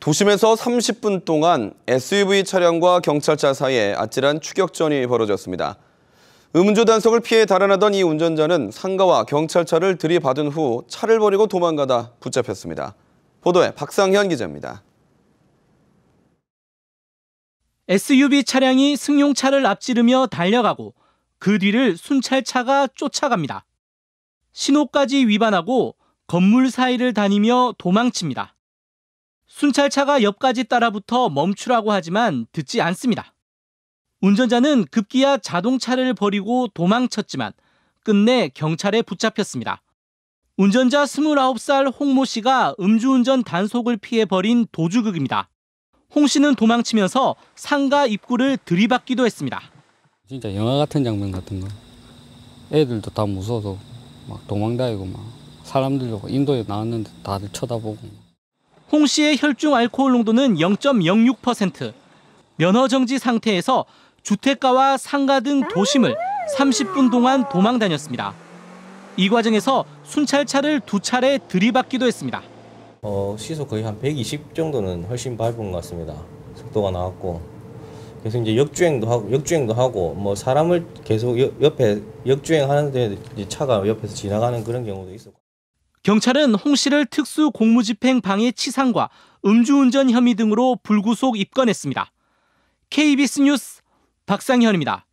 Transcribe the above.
도심에서 30분 동안 SUV 차량과 경찰차 사이에 아찔한 추격전이 벌어졌습니다. 음주 단속을 피해 달아나던 이 운전자는 상가와 경찰차를 들이받은 후 차를 버리고 도망가다 붙잡혔습니다. 보도에 박상현 기자입니다. SUV 차량이 승용차를 앞지르며 달려가고 그 뒤를 순찰차가 쫓아갑니다. 신호까지 위반하고 건물 사이를 다니며 도망칩니다. 순찰차가 옆까지 따라붙어 멈추라고 하지만 듣지 않습니다. 운전자는 급기야 자동차를 버리고 도망쳤지만 끝내 경찰에 붙잡혔습니다. 운전자 29살 홍 모 씨가 음주운전 단속을 피해 벌인 도주극입니다. 홍 씨는 도망치면서 상가 입구를 들이받기도 했습니다. 진짜 영화 같은 장면 같은 거. 애들도 다 무서워서 막 도망다니고 막 사람들도 인도에 나왔는데 다들 쳐다보고. 홍 씨의 혈중 알코올 농도는 0.06%. 면허 정지 상태에서 주택가와 상가 등 도심을 30분 동안 도망 다녔습니다. 이 과정에서 순찰차를 두 차례 들이받기도 했습니다. 어, 시속 거의 한 120 정도는 훨씬 밟은 것 같습니다. 속도가 나왔고 그래서 이제 역주행도 하고 역주행도 하고 뭐 사람을 계속 옆에 역주행하는데 차가 옆에서 지나가는 그런 경우도 있었고. 경찰은 홍 씨를 특수공무집행 방해 치상과 음주운전 혐의 등으로 불구속 입건했습니다. KBS 뉴스 박상현입니다.